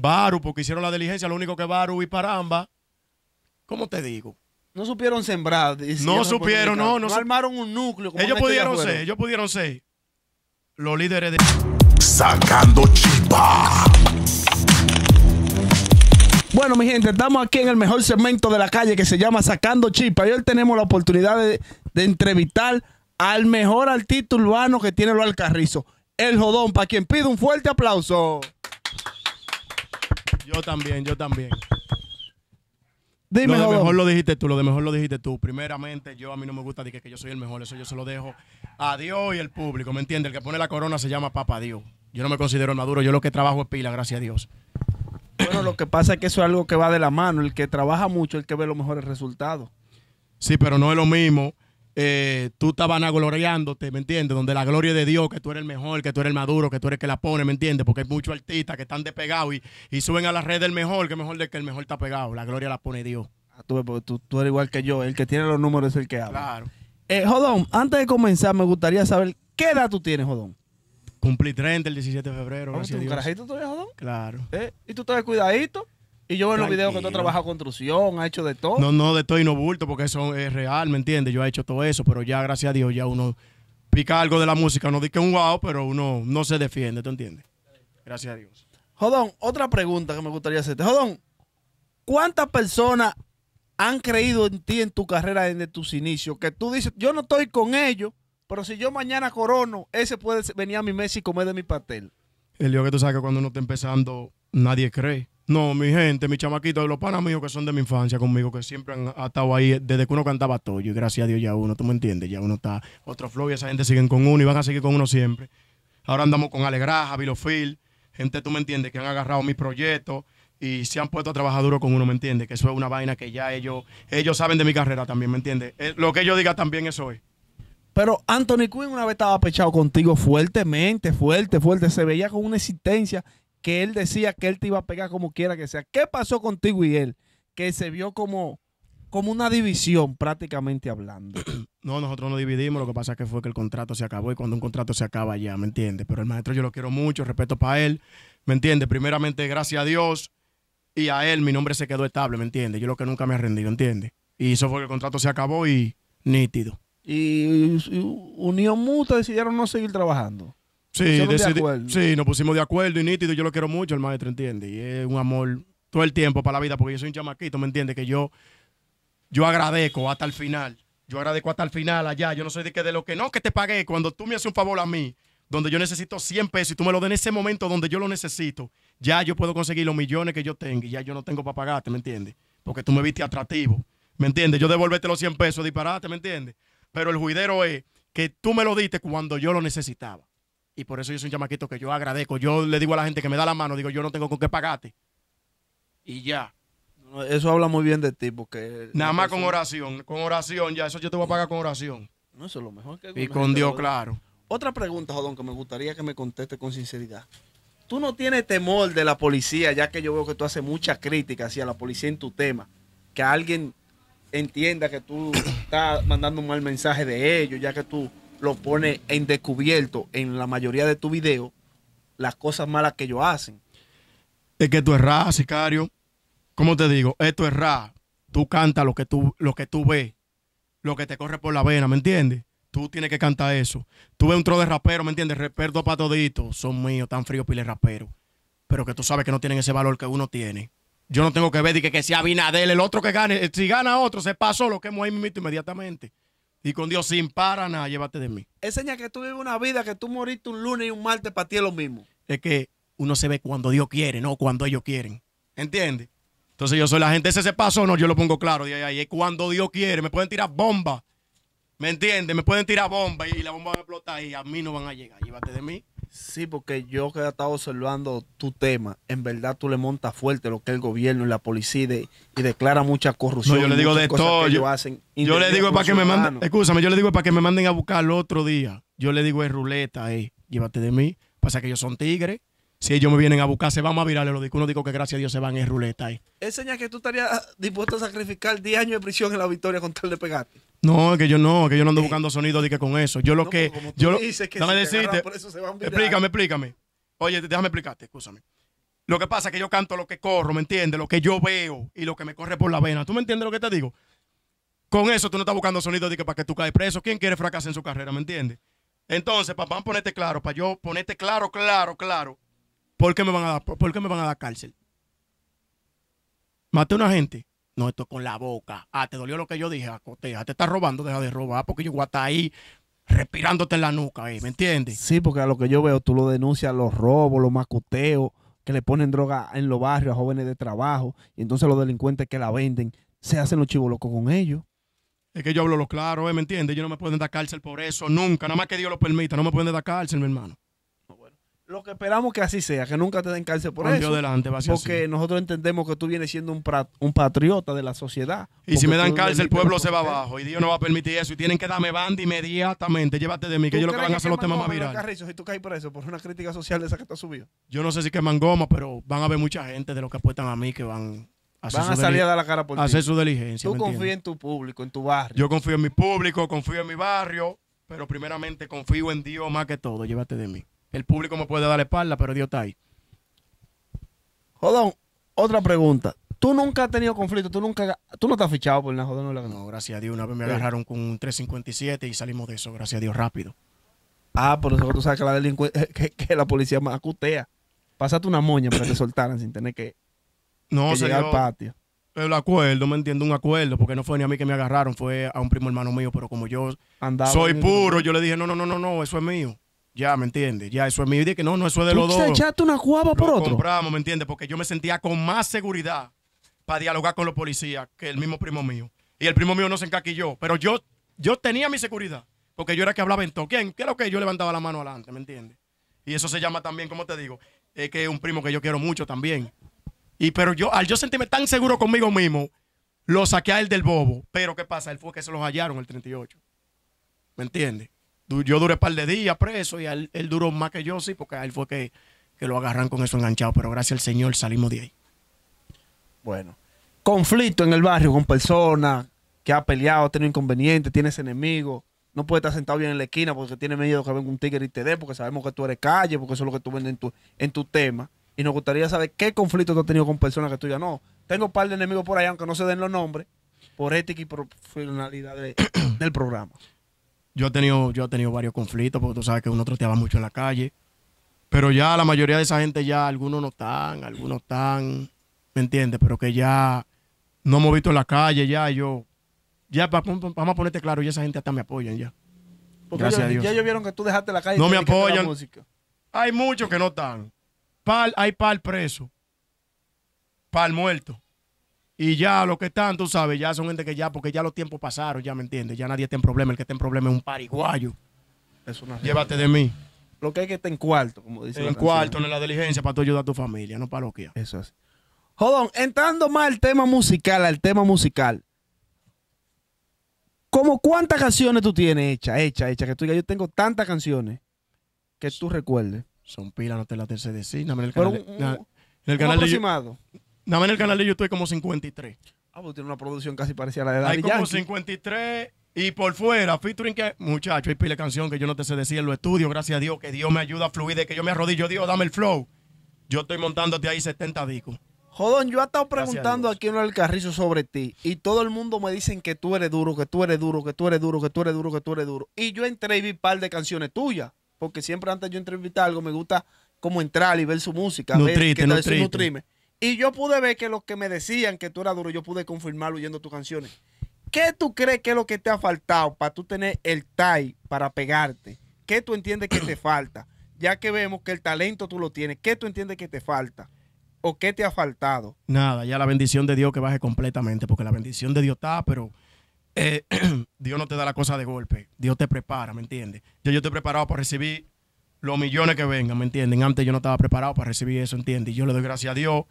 Baru, porque hicieron la diligencia, lo único que Baru y Paramba, ¿cómo te digo? No supieron sembrar. No supieron, no, no. armaron un núcleo. ellos este pudieron ser, ellos pudieron ser los líderes de... Sacando chipa. Bueno, mi gente, estamos aquí en el mejor segmento de la calle que se llama Sacando Chipa. Y hoy tenemos la oportunidad de, entrevistar al mejor artista urbano que tiene lo Alcarrizo, el Jodón, para quien pide un fuerte aplauso. Yo también, yo también. lo de mejor lo dijiste tú, lo de mejor lo dijiste tú. Primeramente, yo a mí no me gusta decir que yo soy el mejor, eso yo se lo dejo a Dios y el público, ¿me entiendes? El que pone la corona se llama Papa Dios. Yo no me considero maduro, yo lo que trabajo es pila, gracias a Dios. Bueno, lo que pasa es que eso es algo que va de la mano, el que trabaja mucho, el que ve los mejores resultados. Sí, pero no es lo mismo eh, tú estabas gloriándote, ¿me entiendes? Donde la gloria de Dios, que tú eres el mejor, que tú eres el maduro, que tú eres que la pone, ¿me entiendes? Porque hay muchos artistas que están despegados y, y suben a la red del mejor, que mejor de que el mejor está pegado. La gloria la pone Dios. Ah, tú, eres igual que yo, el que tiene los números es el que habla. Claro. Eh, Jodón, antes de comenzar, me gustaría saber qué edad tú tienes, Jodón. Cumplí 30 el 17 de febrero. Oh, ¿Tú un carajito todavía, Jodón? Claro. Eh, ¿Y tú estás cuidadito? Y yo veo los videos que tú trabajas trabajado construcción, ha hecho de todo. No, no, de todo y no bulto, porque eso es real, ¿me entiendes? Yo he hecho todo eso, pero ya, gracias a Dios, ya uno pica algo de la música. No dice que un wow, pero uno no se defiende, ¿te entiendes? Gracias a Dios. Jodón, otra pregunta que me gustaría hacerte. Jodón, ¿cuántas personas han creído en ti en tu carrera desde tus inicios? Que tú dices, yo no estoy con ellos, pero si yo mañana corono, ese puede venir a mi mesa y comer de mi pastel. El lío que tú sabes que cuando uno está empezando, nadie cree no, mi gente, mi chamaquito, los panas míos que son de mi infancia conmigo, que siempre han estado ahí desde que uno cantaba Toyo. Y gracias a Dios ya uno, tú me entiendes, ya uno está otro flow y esa gente siguen con uno y van a seguir con uno siempre. Ahora andamos con Alegraja, Vilofil, gente, tú me entiendes, que han agarrado mis proyectos y se han puesto a trabajar duro con uno, ¿me entiendes? Que eso es una vaina que ya ellos, ellos saben de mi carrera también, ¿me entiendes? Eh, lo que ellos digan también es hoy. Pero Anthony Quinn una vez estaba pechado contigo fuertemente, fuerte, fuerte. Se veía con una existencia que él decía que él te iba a pegar como quiera que sea. ¿Qué pasó contigo y él? Que se vio como, como una división prácticamente hablando. No, nosotros no dividimos, lo que pasa es que fue que el contrato se acabó y cuando un contrato se acaba ya, ¿me entiendes? Pero el maestro yo lo quiero mucho, respeto para él, ¿me entiendes? Primeramente, gracias a Dios y a él mi nombre se quedó estable, ¿me entiendes? Yo lo que nunca me he rendido, ¿entiendes? Y eso fue que el contrato se acabó y nítido. Y, y Unión Muta decidieron no seguir trabajando. Sí, nos pusimos de acuerdo y nítido. Yo lo quiero mucho, el maestro, ¿entiende? Y es un amor todo el tiempo para la vida, porque yo soy un chamaquito, ¿me entiendes? Que yo, yo agradezco hasta el final. Yo agradezco hasta el final allá. Yo no soy de que de lo que no que te pagué. Cuando tú me haces un favor a mí, donde yo necesito 100 pesos y tú me lo den en ese momento donde yo lo necesito, ya yo puedo conseguir los millones que yo tengo y ya yo no tengo para pagarte, ¿me entiendes? Porque tú me viste atractivo, ¿me entiendes? Yo devolverte los 100 pesos, disparate, ¿me entiendes? Pero el juidero es que tú me lo diste cuando yo lo necesitaba. Y por eso yo soy un chamaquito que yo agradezco. Yo le digo a la gente que me da la mano, digo, yo no tengo con qué pagarte. Y ya. Eso habla muy bien de ti, porque. Nada más con oración. Con oración, ya. Eso yo te voy a pagar con oración. No, eso es lo mejor que. Y con Dios, claro. Otra pregunta, Jodón, que me gustaría que me conteste con sinceridad. Tú no tienes temor de la policía, ya que yo veo que tú haces mucha crítica hacia la policía en tu tema. Que alguien entienda que tú estás mandando un mal mensaje de ellos, ya que tú lo pone en descubierto en la mayoría de tu video las cosas malas que ellos hacen. Es que tú erras, sicario. ¿Cómo te digo, esto es ra. Tú canta lo que tú, lo que tú ves, lo que te corre por la vena, ¿me entiendes? Tú tienes que cantar eso. Tú ves un tro de rapero, ¿me entiendes? Respeto para todito. Son míos, tan fríos piles rapero Pero que tú sabes que no tienen ese valor que uno tiene. Yo no tengo que ver que, que sea Binadel el otro que gane. Si gana otro, se pasó lo que es mismo inmediatamente. Y con Dios sin para nada, llévate de mí. es señal que tú vives una vida que tú moriste un lunes y un martes para ti es lo mismo. Es que uno se ve cuando Dios quiere, no cuando ellos quieren. ¿Entiendes? Entonces yo soy la gente, ese se pasó, no, yo lo pongo claro de ahí, Es cuando Dios quiere, me pueden tirar bombas ¿Me entiendes? Me pueden tirar bomba y la bomba va a explotar y a mí no van a llegar. Llévate de mí. Sí, porque yo que he estado observando tu tema, en verdad tú le montas fuerte lo que el gobierno y la policía y declara mucha corrupción. yo le digo de todo. Yo, yo le digo para que me manden, yo le digo para que me manden a buscar el otro día. Yo le digo es ruleta, eh, llévate de mí. Pasa que ellos son tigres si ellos me vienen a buscar, se van a virar los digo Uno digo que gracias a Dios se van en ruleta ahí. Eh. ¿Es señal que tú estarías ah, dispuesto a sacrificar 10 años de prisión en la victoria con tal de pegarte? No, que yo no, que yo no ando buscando sonido de que con eso. Yo lo que. yo que explícame, explícame. Oye, déjame explicarte, escúchame. Lo que pasa es que yo canto lo que corro, ¿me entiendes? Lo que yo veo y lo que me corre por la vena. ¿Tú me entiendes lo que te digo? Con eso tú no estás buscando sonido de que para que tú caes preso. ¿Quién quiere fracasar en su carrera, me entiendes? Entonces, papá, ponete claro, para yo ponerte claro, claro, claro ¿Por qué me van a dar, por me van a dar cárcel? ¿Mate a una gente. No, esto con la boca. Ah, te dolió lo que yo dije. Acotea, ah, te ah, estás robando, deja de robar, porque yo voy a ahí respirándote en la nuca, ¿eh? ¿me entiendes? Sí, porque a lo que yo veo, tú lo denuncias, los robos, los macoteos, que le ponen droga en los barrios a jóvenes de trabajo, y entonces los delincuentes que la venden se hacen los chivos locos con ellos. Es que yo hablo lo claro, ¿eh? ¿me entiendes? Yo no me pueden dar cárcel por eso, nunca, nada más que Dios lo permita, no me pueden dar cárcel, mi hermano. Lo que esperamos que así sea, que nunca te den cárcel por eso. porque nosotros entendemos que tú vienes siendo un, un patriota de la sociedad. Y si me dan cárcel, el pueblo se va abajo y Dios no va a permitir eso. Y tienen que darme banda inmediatamente. Llévate de mí, que yo lo que van a hacer los temas más virales. Si tú caes eso, por una crítica social de esa que está subido. Yo no sé si queman Mangoma, pero van a ver mucha gente de los que apuestan a mí que van a van a salir a la cara por hacer su diligencia. Tú confías en tu público, en tu barrio. Yo confío en mi público, confío en mi barrio, pero primeramente confío en Dios más que todo. Llévate de mí. El público me puede dar la espalda, pero Dios está ahí. Jodón, otra pregunta. Tú nunca has tenido conflicto, tú nunca, tú no has fichado por nada, jodón. No, gracias a Dios. Una vez me agarraron con un 357 y salimos de eso, gracias a Dios, rápido. Ah, por eso tú sabes que la delincuencia, que, la policía más acutea. Pásate una moña para que te soltaran sin tener que, no, llegar al patio. El acuerdo, me entiendo, un acuerdo, porque no fue ni a mí que me agarraron, fue a un primo hermano mío, pero como yo Andaba soy puro, yo le dije, no, no, no, no, eso es mío. Ya, ¿me entiendes? Ya, eso es mi Y que no, no, eso es de los dos. echaste una guava por otro? compramos, ¿me entiendes? Porque yo me sentía con más seguridad para dialogar con los policías que el mismo primo mío. Y el primo mío no se encaquilló, pero yo, yo tenía mi seguridad, porque yo era que hablaba en todo. ¿Quién? lo que yo levantaba la mano adelante, ¿me entiendes? Y eso se llama también, como te digo, es que es un primo que yo quiero mucho también. Y pero yo, al yo sentirme tan seguro conmigo mismo, lo saqué a él del bobo. Pero ¿qué pasa? Él fue que se los hallaron el 38. ¿Me entiendes? Yo duré un par de días preso y él, duró más que yo, sí, porque a él fue que, lo agarran con eso enganchado. Pero gracias al Señor salimos de ahí. Bueno, conflicto en el barrio con personas que ha peleado, ha tenido inconvenientes, tienes enemigos. No puede estar sentado bien en la esquina porque tiene miedo que venga un tigre y te dé, porque sabemos que tú eres calle, porque eso es lo que tú vendes en tu, tema. Y nos gustaría saber qué conflicto tú has tenido con personas que tú ya no. Tengo un par de enemigos por ahí, aunque no se den los nombres, por ética y profesionalidad del programa. Yo he tenido, yo he tenido varios conflictos, porque tú sabes que uno trateaba mucho en la calle. Pero ya la mayoría de esa gente ya, algunos no están, algunos están, ¿me entiendes? Pero que ya no hemos visto en la calle, ya yo, ya vamos a ponerte claro, ya esa gente hasta me apoyan ya. Porque Ya ellos vieron que tú dejaste la calle. No me apoyan. hay muchos que no están. hay pal preso, Pal muerto. Y ya lo que están, tú sabes, ya son gente que ya, porque ya los tiempos pasaron, ya me entiendes. Ya nadie está en problema. El que está en problema es un pariguayo. Llévate de mí. Lo que hay que estar en cuarto, como dice. En cuarto, en la diligencia, para tú ayudar a tu familia, no para lo que. Eso es. Jodón, entrando más al tema musical, al tema musical. ¿Cómo cuántas canciones tú tienes hechas, hechas, hechas? Que yo tengo tantas canciones que tú recuerdes. Son pilas, no te las te decir. En el canal, en el canal aproximado. Dame en el canal de YouTube como 53. Ah, pues tiene una producción casi parecida a la de Daddy Hay como 53 y por fuera, featuring que, muchacho, hay pile canción que yo no te sé decir en los estudios, gracias a Dios, que Dios me ayuda a fluir, de que yo me arrodillo, Dios, dame el flow. Yo estoy montándote ahí 70 discos. Jodón, yo he estado preguntando aquí en el carrizo sobre ti y todo el mundo me dice que tú eres duro, que tú eres duro, que tú eres duro, que tú eres duro, que tú eres duro. Y yo entré y vi un par de canciones tuyas, porque siempre antes yo entrevistar algo me gusta como entrar y ver su música, nutrite, ver y yo pude ver que los que me decían que tú eras duro, yo pude confirmarlo oyendo tus canciones. ¿Qué tú crees que es lo que te ha faltado para tú tener el tie para pegarte? ¿Qué tú entiendes que te falta? Ya que vemos que el talento tú lo tienes, ¿qué tú entiendes que te falta? ¿O qué te ha faltado? Nada, ya la bendición de Dios que baje completamente, porque la bendición de Dios está, pero eh, Dios no te da la cosa de golpe. Dios te prepara, ¿me entiendes? Yo, yo estoy preparado para recibir los millones que vengan, ¿me entienden? Antes yo no estaba preparado para recibir eso, ¿entiendes? Y yo le doy gracias a Dios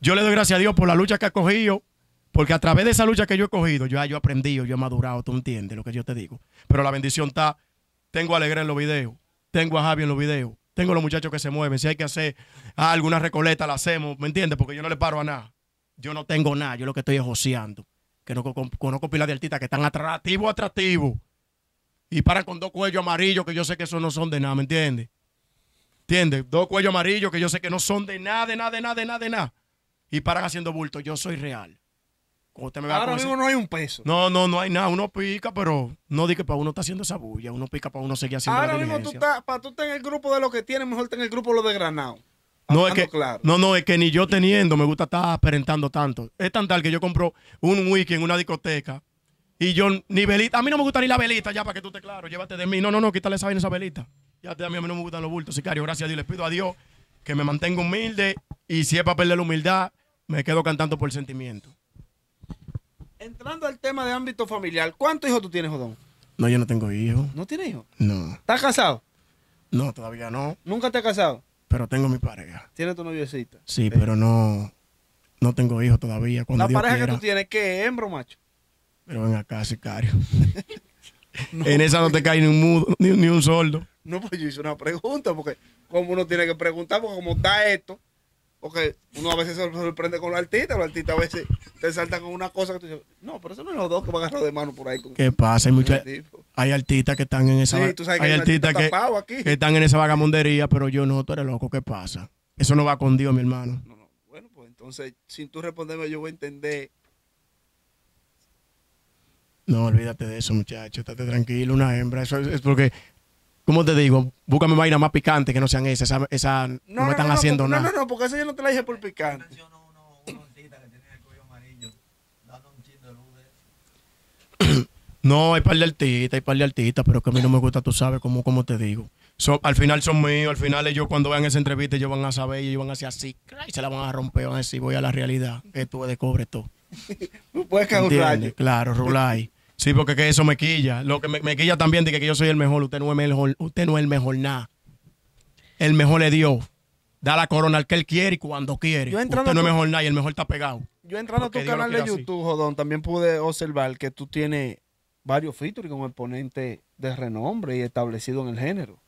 yo le doy gracias a Dios por la lucha que ha cogido, porque a través de esa lucha que yo he cogido, yo, ah, yo he aprendido, yo he madurado, tú entiendes lo que yo te digo. Pero la bendición está, tengo a en los videos, tengo a Javi en los videos, tengo a los muchachos que se mueven, si hay que hacer ah, alguna recoleta, la hacemos, ¿me entiendes? Porque yo no le paro a nada. Yo no tengo nada, yo lo que estoy es joseando. Que no conozco pilas de artistas que están atractivo, atractivo. Y paran con dos cuellos amarillos que yo sé que esos no son de nada, ¿me entiendes? ¿Entiendes? Dos cuellos amarillos que yo sé que no son de nada, de nada, de nada, de nada, de nada y paran haciendo bulto. Yo soy real. Ahora mismo no hay un peso. No, no, no hay nada. Uno pica, pero no di que para uno está haciendo esa bulla. Uno pica para uno seguir haciendo Ahora mismo tú estás, para tú en el grupo de lo que tienes, mejor estás en el grupo lo de Granado. No es, que, no, no, es que ni yo teniendo me gusta estar aparentando tanto. Es tan tal que yo compro un wiki en una discoteca y yo ni velita. A mí no me gusta ni la velita, ya para que tú te claro, llévate de mí. No, no, no, quítale esa vaina esa velita. Ya te, a mí, a mí no me gustan los bultos, sicario. Gracias a Dios, les pido a Dios que me mantenga humilde y si es para perder la humildad, me quedo cantando por sentimiento. Entrando al tema de ámbito familiar, ¿cuántos hijos tú tienes, Jodón? No, yo no tengo hijos. ¿No tienes hijos? No. ¿Estás casado? No, todavía no. ¿Nunca te has casado? Pero tengo mi pareja. ¿Tienes tu noviecita? Sí, pero no no tengo hijos todavía. Cuando ¿La pareja que tú tienes qué hembro, macho? Pero ven acá, sicario. En esa no te cae ni un mudo, ni, un soldo. No, pues yo hice una pregunta, porque como uno tiene que preguntar, porque como está esto, porque uno a veces se sorprende con la artista, la artistas a veces te salta con una cosa que tú dices, no, pero eso no es los dos que van a agarrar de mano por ahí. Con, ¿Qué pasa? Hay, mucha, hay artistas que están en esa. Sí, artistas que, están en esa vagamundería, pero yo no, tú eres loco, ¿qué pasa? Eso no va con Dios, mi hermano. No, no. Bueno, pues entonces, sin tú responderme, yo voy a entender. No, olvídate de eso, muchacho. Estate tranquilo, una hembra. Eso es porque ¿Cómo te digo? Búscame vaina más picante que no sean esas. Esa, no, me están haciendo nada. No, no, no, porque esa yo no te la dije por picante. No, hay par de artistas, hay par de artistas, pero que a mí no me gusta, tú sabes, ¿cómo cómo te digo. al final son míos, al final ellos cuando vean esa entrevista ellos van a saber, ellos van a hacer así, y se la van a romper, van a decir, voy a la realidad, que tú de cobre todo. puedes caer un rayo. Claro, Rulay. Sí, porque que eso me quilla. Lo que me, quilla también de que, yo soy el mejor. Usted no es el mejor. Usted no es el mejor nada. El mejor es Dios. Da la corona al que él quiere y cuando quiere. usted no es mejor nada y el mejor está pegado. Yo entrando a tu canal de YouTube, Jodón, también pude observar que tú tienes varios featuring con exponentes de renombre y establecido en el género.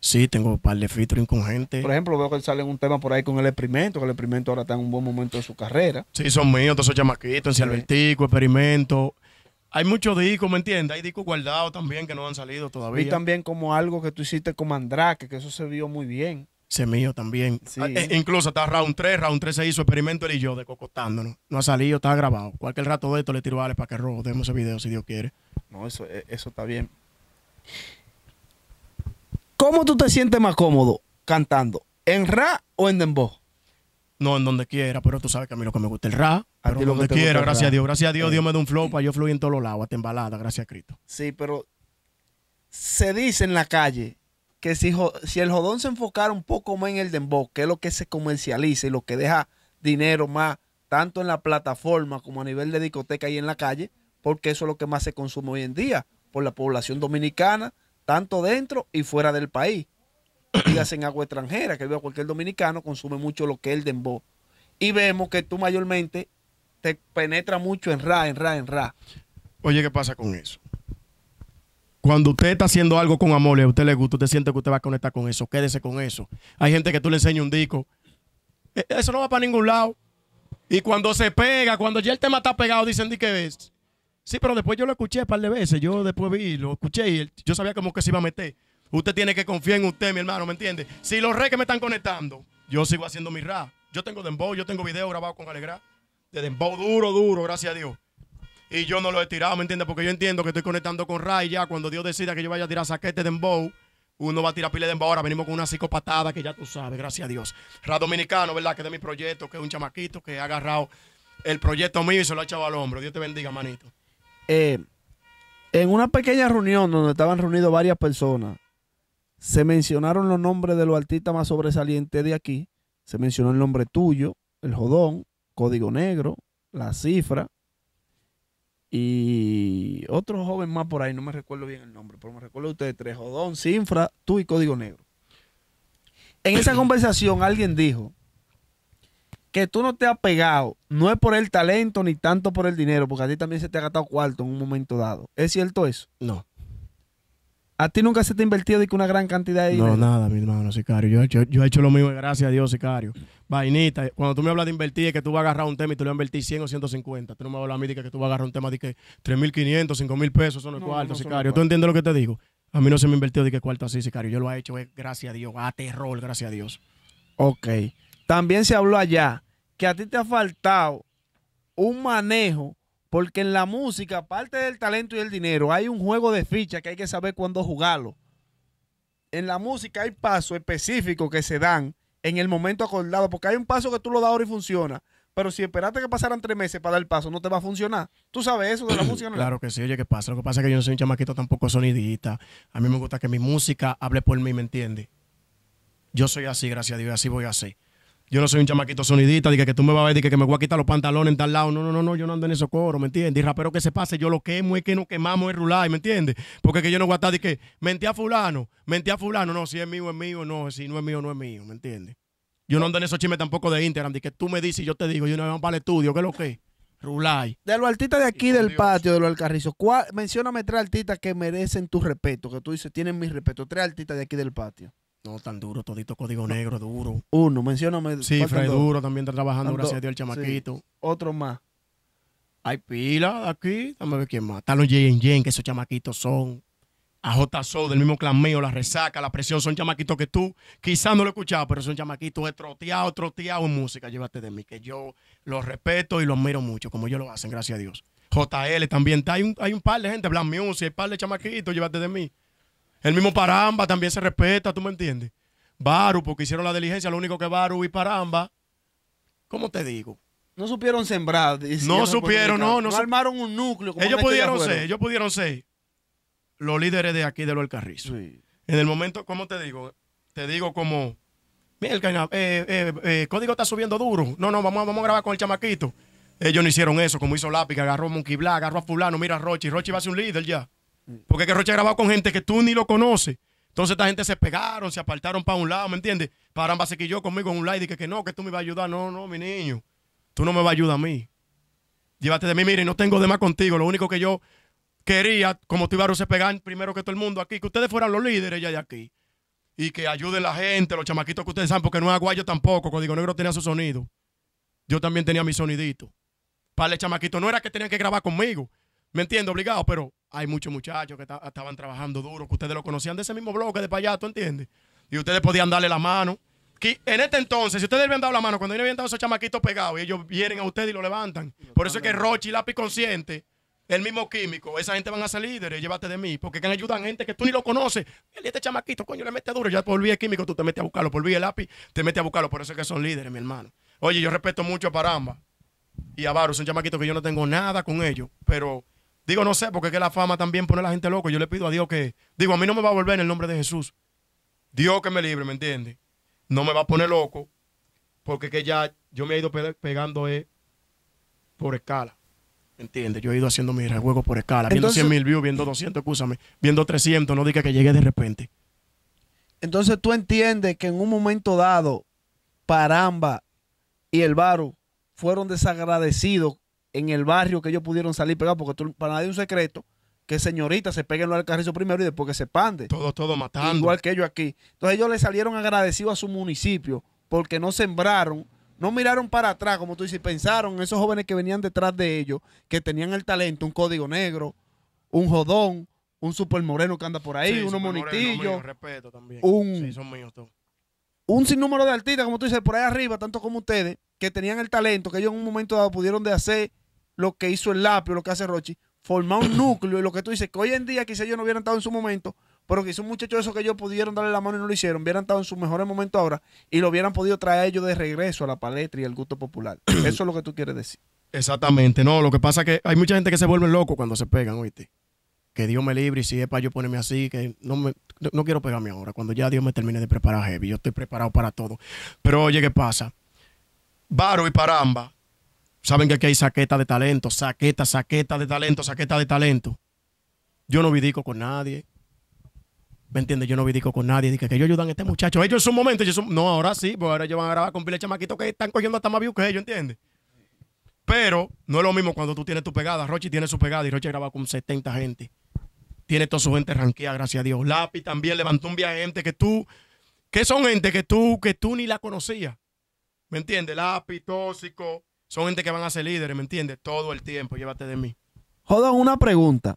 Sí, tengo un par de featuring con gente. Por ejemplo, veo que sale un tema por ahí con el experimento, que el experimento ahora está en un buen momento de su carrera. Sí, son míos, todos esos chamaquitos, en sí. Albertico, experimento hay muchos discos, ¿me entiendes? Hay discos guardados también que no han salido todavía. Y también como algo que tú hiciste con Mandrake, que eso se vio muy bien. Se mío también. Sí. Ah, eh, incluso está Round 3, Round 3 se hizo experimento él y yo de cocotándonos. No ha salido, está grabado. Cualquier rato de esto le tiro Ale para que robo, demos ese video si Dios quiere. No, eso, eh, eso está bien. ¿Cómo tú te sientes más cómodo cantando? ¿En ra o en dembow? No, en donde quiera, pero tú sabes que a mí lo que me gusta es el rap. Pero en donde quiera, gracias a Dios. Gracias a Dios, eh, Dios me da un flow para yo fluir en todos los lados, hasta embalada, gracias a Cristo. Sí, pero se dice en la calle que si, si el jodón se enfocara un poco más en el dembow, que es lo que se comercializa y lo que deja dinero más, tanto en la plataforma como a nivel de discoteca y en la calle, porque eso es lo que más se consume hoy en día por la población dominicana, tanto dentro y fuera del país y en agua extranjera, que veo cualquier dominicano, consume mucho lo que él el dembow. Y vemos que tú mayormente te penetra mucho en ra, en ra, en ra. Oye, ¿qué pasa con eso? Cuando usted está haciendo algo con amor a usted le gusta, usted siente que usted va a conectar con eso, quédese con eso. Hay gente que tú le enseñas un disco, eh, eso no va para ningún lado. Y cuando se pega, cuando ya el tema está pegado, dicen, ¿di qué ves? Sí, pero después yo lo escuché un par de veces, yo después vi, lo escuché y yo sabía como que se iba a meter. Usted tiene que confiar en usted, mi hermano, ¿me entiende? Si los reyes que me están conectando, yo sigo haciendo mi rap. Yo tengo dembow, yo tengo video grabado con Alegra. De dembow duro, duro, gracias a Dios. Y yo no lo he tirado, ¿me entiende? Porque yo entiendo que estoy conectando con Ray ya. Cuando Dios decida que yo vaya a tirar saquete de dembow, uno va a tirar pile de ahora. Venimos con una psicopatada que ya tú sabes, gracias a Dios. Ra Dominicano, ¿verdad? Que de mi proyecto, que es un chamaquito que ha agarrado el proyecto mío y se lo ha echado al hombro. Dios te bendiga, manito. Eh, en una pequeña reunión donde estaban reunidos varias personas, se mencionaron los nombres de los artistas más sobresalientes de aquí. Se mencionó el nombre tuyo, El Jodón, Código Negro, La Cifra y otro joven más por ahí, no me recuerdo bien el nombre, pero me recuerdo ustedes tres, Jodón, Cifra, tú y Código Negro. En esa conversación alguien dijo que tú no te has pegado, no es por el talento ni tanto por el dinero, porque a ti también se te ha gastado cuarto en un momento dado. ¿Es cierto eso? No. ¿A ti nunca se te ha invertido de que una gran cantidad de dinero? No, nada, mi hermano, sicario. Yo, he hecho lo mismo, gracias a Dios, sicario. Vainita, cuando tú me hablas de invertir, es que tú vas a agarrar un tema y tú le vas a invertir 100 o 150. Tú no me hablas a mí de que tú vas a agarrar un tema de que 3.500, 5.000 pesos, son los no, cuartos, no, sicario. ¿Tú entiendes lo que te digo? A mí no se me invertido de que cuarto así, sicario. Yo lo he hecho, eh, gracias a Dios, a terror, gracias a Dios. Ok. También se habló allá que a ti te ha faltado un manejo porque en la música, aparte del talento y el dinero, hay un juego de fichas que hay que saber cuándo jugarlo. En la música hay pasos específicos que se dan en el momento acordado, porque hay un paso que tú lo das ahora y funciona. Pero si esperaste que pasaran tres meses para dar el paso, no te va a funcionar. ¿Tú sabes eso de la música? Claro que sí, oye, ¿qué pasa? Lo que pasa es que yo no soy un chamaquito tampoco sonidista. A mí me gusta que mi música hable por mí, ¿me entiendes? Yo soy así, gracias a Dios, así voy así. Yo no soy un chamaquito sonidista, dije que tú me vas a ver, dije que me voy a quitar los pantalones en tal lado. No, no, no, no, yo no ando en esos coros, ¿me entiendes? Y rapero que se pase, yo lo quemo, es que no quemamos el Rulay, ¿me entiendes? Porque que yo no voy a estar mentí a fulano, mentí a fulano, no, si es mío, es mío, no, si no es mío, no es mío, ¿me entiendes? Yo no ando en esos chimes tampoco de Instagram, dije que tú me dices y yo te digo, yo no me vamos para el estudio, ¿qué es lo que? Rulay. De los artistas de aquí del patio, de los Alcarrizos, mencioname mencióname tres artistas que merecen tu respeto, que tú dices, tienen mi respeto, tres artistas de aquí del patio. No, tan duro, todito código negro, duro. Uno, uh, mencióname. Sí, Fray Duro también está trabajando, gracias a Dios, el chamaquito. Otro más. Hay pila aquí, dame ver quién más. Están los Yen que esos chamaquitos son. AJ Soul, del mismo clan mío, la resaca, la presión, son chamaquitos que tú quizás no lo escuchado, pero son chamaquitos estroteados, troteado en música, llévate de mí, que yo los respeto y los miro mucho, como ellos lo hacen, gracias a Dios. JL también hay un, hay un par de gente, Black Music, hay un par de chamaquitos, llévate de mí. El mismo Paramba también se respeta, ¿tú me entiendes? Baru, porque hicieron la diligencia, lo único que Baru y Paramba, ¿cómo te digo? No supieron sembrar. No supieron, no, no. armaron un núcleo. ellos pudieron ser, ellos pudieron ser los líderes de aquí de Los Carrizo. En el momento, ¿cómo te digo? Te digo como, mira, el eh, eh, eh, código está subiendo duro. No, no, vamos, a grabar con el chamaquito. Ellos no hicieron eso, como hizo Lápiz, agarró a Monkey Black, agarró a fulano, mira a Rochi. Rochi va a ser un líder ya. Porque que Rocha grabado con gente que tú ni lo conoces. Entonces esta gente se pegaron, se apartaron para un lado, ¿me entiendes? que yo conmigo en un like y que, que no, que tú me vas a ayudar. No, no, mi niño. Tú no me vas a ayudar a mí. Llévate de mí, mire, no tengo de más contigo. Lo único que yo quería, como tú y se pegar primero que todo el mundo aquí, que ustedes fueran los líderes ya de aquí. Y que ayuden la gente, los chamaquitos que ustedes saben, porque no es aguayo tampoco. Código Negro tenía su sonido. Yo también tenía mi sonidito. Para el chamaquito, no era que tenían que grabar conmigo. ¿Me entiendes? Obligado, pero hay muchos muchachos que estaban trabajando duro, que ustedes lo conocían de ese mismo bloque de para allá, ¿tú entiendes? Y ustedes podían darle la mano. Que en este entonces, si ustedes le habían dado la mano, cuando le habían dado esos chamaquitos pegados, y ellos vienen a ustedes y lo levantan. Por eso es que Rochi y Lápiz Consciente, el mismo químico, esa gente van a ser líderes, llévate de mí, porque que ayudan gente que tú ni lo conoces. El este chamaquito, coño, le mete duro, ya por el químico tú te metes a buscarlo, por el lápiz te metes a buscarlo, por eso es que son líderes, mi hermano. Oye, yo respeto mucho a Paramba y a Varo, son chamaquitos que yo no tengo nada con ellos, pero Digo, no sé, porque es que la fama también pone a la gente loco. Yo le pido a Dios que, digo, a mí no me va a volver en el nombre de Jesús. Dios que me libre, ¿me entiende? No me va a poner loco, porque que ya yo me he ido pegando eh, por escala. ¿Me entiendes? Yo he ido haciendo mi juego por escala, viendo 100 mil views, viendo 200, escúchame, viendo 300, no diga que llegue de repente. Entonces tú entiendes que en un momento dado, Paramba y el varo fueron desagradecidos en el barrio que ellos pudieron salir pegados, porque para nadie es un secreto que señoritas se peguen al carrizo primero y después que se pande. Todo, todo matando. Igual que ellos aquí. Entonces ellos le salieron agradecidos a su municipio porque no sembraron, no miraron para atrás, como tú dices, pensaron esos jóvenes que venían detrás de ellos, que tenían el talento, un código negro, un jodón, un super moreno que anda por ahí, unos monitillos. Un, Un sinnúmero de artistas, como tú dices, por ahí arriba, tanto como ustedes, que tenían el talento, que ellos en un momento dado pudieron de hacer lo que hizo el lápiz, lo que hace Rochi, formar un núcleo y lo que tú dices, que hoy en día quizás ellos no hubieran estado en su momento, pero hizo un muchacho de esos que ellos pudieron darle la mano y no lo hicieron, hubieran estado en sus mejores momento ahora y lo hubieran podido traer ellos de regreso a la palestra y al gusto popular. Eso es lo que tú quieres decir. Exactamente, no, lo que pasa es que hay mucha gente que se vuelve loco cuando se pegan, oíste. Que Dios me libre y si es para yo ponerme así, que no, me, no quiero pegarme ahora, cuando ya Dios me termine de preparar heavy, yo estoy preparado para todo. Pero oye, ¿qué pasa? Varo y Paramba Saben que aquí hay saqueta de talento, saqueta, saqueta de talento, saqueta de talento. Yo no vidico con nadie. ¿Me entiendes? Yo no vidico con nadie. Dije que ellos ayudan a este muchacho. Ellos en su momento, no, ahora sí, pues ahora ellos van a grabar con pile chamaquito que están cogiendo hasta más views que ellos, ¿entiendes? Pero no es lo mismo cuando tú tienes tu pegada. Rochi tiene su pegada y Rochi graba con 70 gente. Tiene toda su gente ranqueada, gracias a Dios. Lápiz también levantó un viaje gente que tú, que son gente que tú, que tú ni la conocías. ¿Me entiendes? Lapi, tóxico, son gente que van a ser líderes, ¿me entiendes? Todo el tiempo, llévate de mí. Jodan, una pregunta.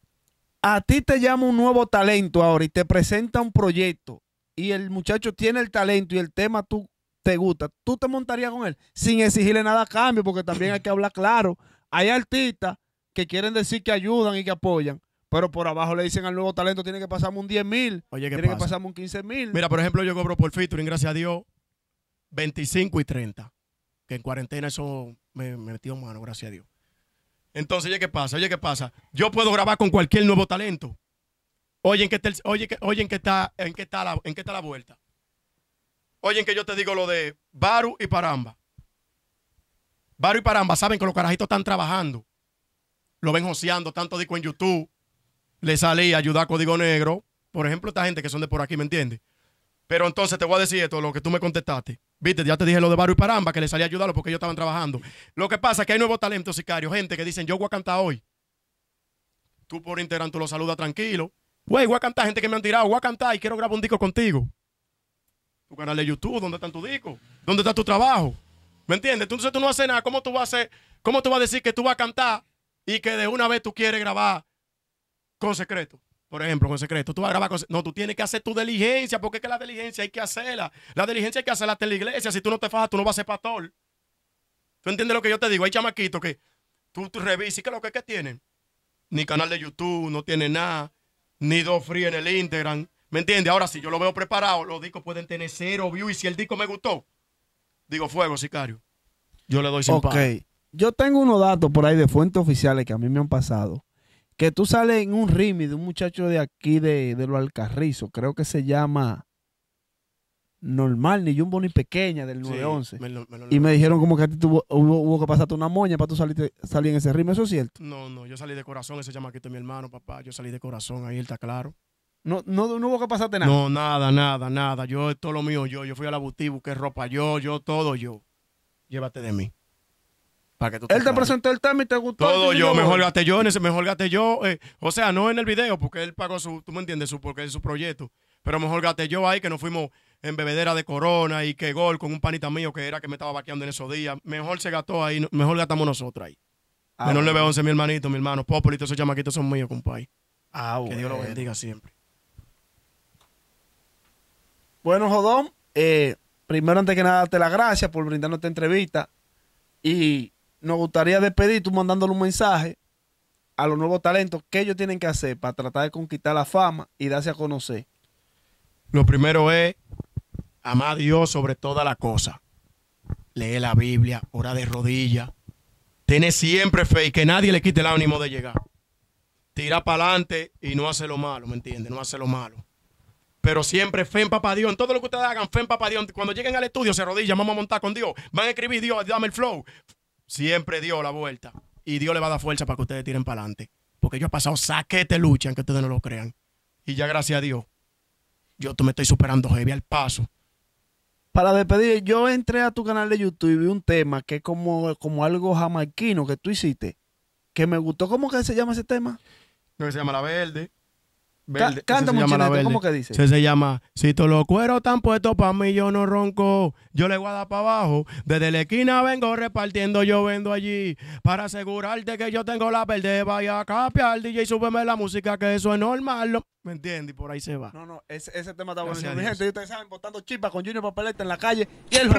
A ti te llama un nuevo talento ahora y te presenta un proyecto y el muchacho tiene el talento y el tema tú te gusta, tú te montarías con él sin exigirle nada a cambio, porque también hay que hablar claro. Hay artistas que quieren decir que ayudan y que apoyan, pero por abajo le dicen al nuevo talento, tiene que pasarme un 10 mil, tiene que pasarme un 15 mil. Mira, por ejemplo, yo cobro por featuring, gracias a Dios, 25 y 30, que en cuarentena eso me metió mano, gracias a Dios. Entonces, oye, ¿qué pasa? Oye, ¿qué pasa? Yo puedo grabar con cualquier nuevo talento. Oye, ¿en qué, oye, oye, ¿en qué está, en qué la, en qué está la vuelta? Oye, ¿en que yo te digo lo de Baru y Paramba. Baru y Paramba saben que los carajitos están trabajando. Lo ven joseando tanto disco en YouTube. Le a ayudar Código Negro. Por ejemplo, esta gente que son de por aquí, ¿me entiendes? Pero entonces te voy a decir esto, lo que tú me contestaste. Viste, ya te dije lo de Baru y Paramba, que le salía a ayudarlo porque ellos estaban trabajando. Lo que pasa es que hay nuevos talentos sicarios, gente que dicen, yo voy a cantar hoy. Tú por Instagram tú lo saludas tranquilo. Güey, voy a cantar, gente que me han tirado, voy a cantar y quiero grabar un disco contigo. Tu canal de YouTube, ¿dónde está tu disco? ¿Dónde está tu trabajo? ¿Me entiendes? Entonces tú no haces nada, ¿cómo tú vas a hacer? ¿Cómo tú vas a decir que tú vas a cantar y que de una vez tú quieres grabar con secreto? por ejemplo, con secreto. Tú vas a grabar con... No, tú tienes que hacer tu diligencia, porque es que la diligencia hay que hacerla. La diligencia hay que hacerla hasta la iglesia. Si tú no te fajas, tú no vas a ser pastor. ¿Tú entiendes lo que yo te digo? Hay chamaquitos que tú, revisas, lo que, que tienen? Ni canal de YouTube, no tiene nada, ni dos en el Instagram. ¿Me entiendes? Ahora, si yo lo veo preparado, los discos pueden tener cero views. Y si el disco me gustó, digo fuego, sicario. Yo le doy sin Ok. Yo tengo unos datos por ahí de fuentes oficiales que a mí me han pasado que tú sales en un rime de un muchacho de aquí de, de alcarrizo, creo que se llama Normal, ni un ni Pequeña del 9-11, y me dijeron como que a ti tuvo, hubo, que pasarte una moña para tú salir, salir en ese ritmo, ¿eso es cierto? No, no, yo salí de corazón, ese chamaquito es mi hermano, papá, yo salí de corazón, ahí está claro. No, no, hubo que pasarte nada. No, nada, nada, nada. Yo, todo lo mío, yo. Yo fui a la boutique, busqué ropa, yo, yo, todo yo. Llévate de mí él te presentó el tema y te gustó. Todo yo, mejor gaste yo, ese, mejor gaste yo. Eh, o sea, no en el video, porque él pagó su, tú me entiendes, su, porque es su proyecto. Pero mejor gaste yo ahí, que nos fuimos en bebedera de corona y que gol con un panita mío que era que me estaba vaqueando en esos días. Mejor se gastó ahí, mejor gastamos nosotros ahí. Ah, Menos le veo 11.000 mi hermanito, mi hermano. Popolito, esos chamaquitos son míos, compadre. Ah, que Dios lo bendiga siempre. Bueno, Jodón, eh, primero antes que nada, te las gracias por brindarnos esta entrevista. Y nos gustaría despedir tú mandándole un mensaje a los nuevos talentos, ¿qué ellos tienen que hacer para tratar de conquistar la fama y darse a conocer? Lo primero es amar a Dios sobre toda la cosa. Lee la Biblia, ora de rodillas. Tiene siempre fe y que nadie le quite el ánimo de llegar. Tira para adelante y no hace lo malo, ¿me entiendes? No hace lo malo. Pero siempre fe en papá Dios. En todo lo que ustedes hagan, fe en papá Dios. Cuando lleguen al estudio, se rodilla. vamos a montar con Dios. Van a escribir Dios, dame el flow siempre dio la vuelta. Y Dios le va a dar fuerza para que ustedes tiren para adelante. Porque yo he pasado te lucha, aunque ustedes no lo crean. Y ya gracias a Dios, yo me estoy superando heavy al paso. Para despedir, yo entré a tu canal de YouTube y vi un tema que es como, como algo jamaiquino que tú hiciste. Que me gustó. ¿Cómo que se llama ese tema? No, que se llama La Verde. Canta Cántame ¿cómo que dice? Se, se llama, si todos los cueros están puestos para mí, yo no ronco, yo le voy a dar para abajo. Desde la esquina vengo repartiendo, yo vendo allí. Para asegurarte que yo tengo la verde, vaya a capear, DJ, súbeme la música, que eso es normal. ¿Me entiendes? Y por ahí se va. No, no, ese, ese tema está bueno. Mi gente, ustedes saben, botando chispas con Junior Papeleta en la calle y el